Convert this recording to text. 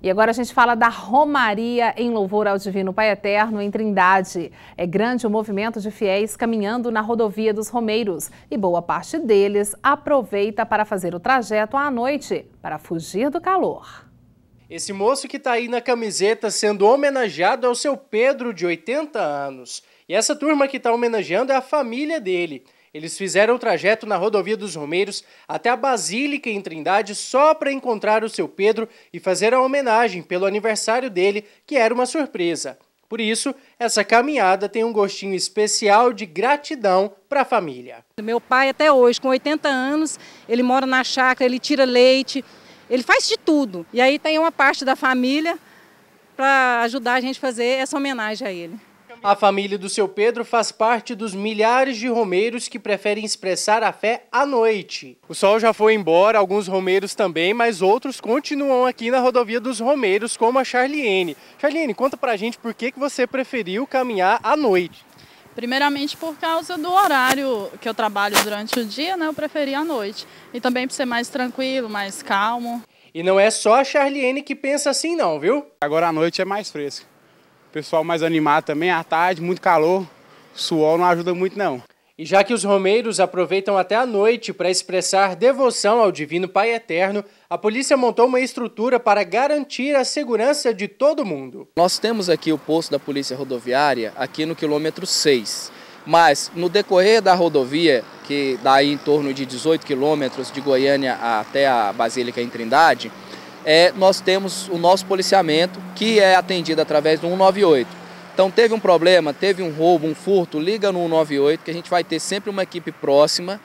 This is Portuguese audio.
E agora a gente fala da Romaria em Louvor ao Divino Pai Eterno em Trindade. É grande o movimento de fiéis caminhando na rodovia dos Romeiros e boa parte deles aproveita para fazer o trajeto à noite para fugir do calor. Esse moço que está aí na camiseta sendo homenageado é o seu Pedro, de 80 anos. E essa turma que está homenageando é a família dele. Eles fizeram o trajeto na rodovia dos Romeiros até a Basílica em Trindade só para encontrar o seu Pedro e fazer a homenagem pelo aniversário dele, que era uma surpresa. Por isso, essa caminhada tem um gostinho especial de gratidão para a família. Meu pai, até hoje, com 80 anos, ele mora na chácara, ele tira leite, ele faz de tudo. E aí tem uma parte da família para ajudar a gente a fazer essa homenagem a ele. A família do seu Pedro faz parte dos milhares de romeiros que preferem expressar a fé à noite. O sol já foi embora, alguns romeiros também, mas outros continuam aqui na rodovia dos romeiros, como a Charliene. Charliene, conta pra gente por que, que você preferiu caminhar à noite. Primeiramente por causa do horário que eu trabalho durante o dia, né? Eu preferi à noite. E também para ser mais tranquilo, mais calmo. E não é só a Charliene que pensa assim não, viu? Agora a noite é mais fresca pessoal mais animado também, à tarde, muito calor, suor não ajuda muito não. E já que os romeiros aproveitam até a noite para expressar devoção ao Divino Pai Eterno, a polícia montou uma estrutura para garantir a segurança de todo mundo. Nós temos aqui o posto da Polícia Rodoviária, aqui no quilômetro 6. Mas no decorrer da rodovia, que dá em torno de 18 quilômetros de Goiânia até a Basílica em Trindade, é, nós temos o nosso policiamento, que é atendido através do 198. Então teve um problema, teve um roubo, um furto, liga no 198, que a gente vai ter sempre uma equipe próxima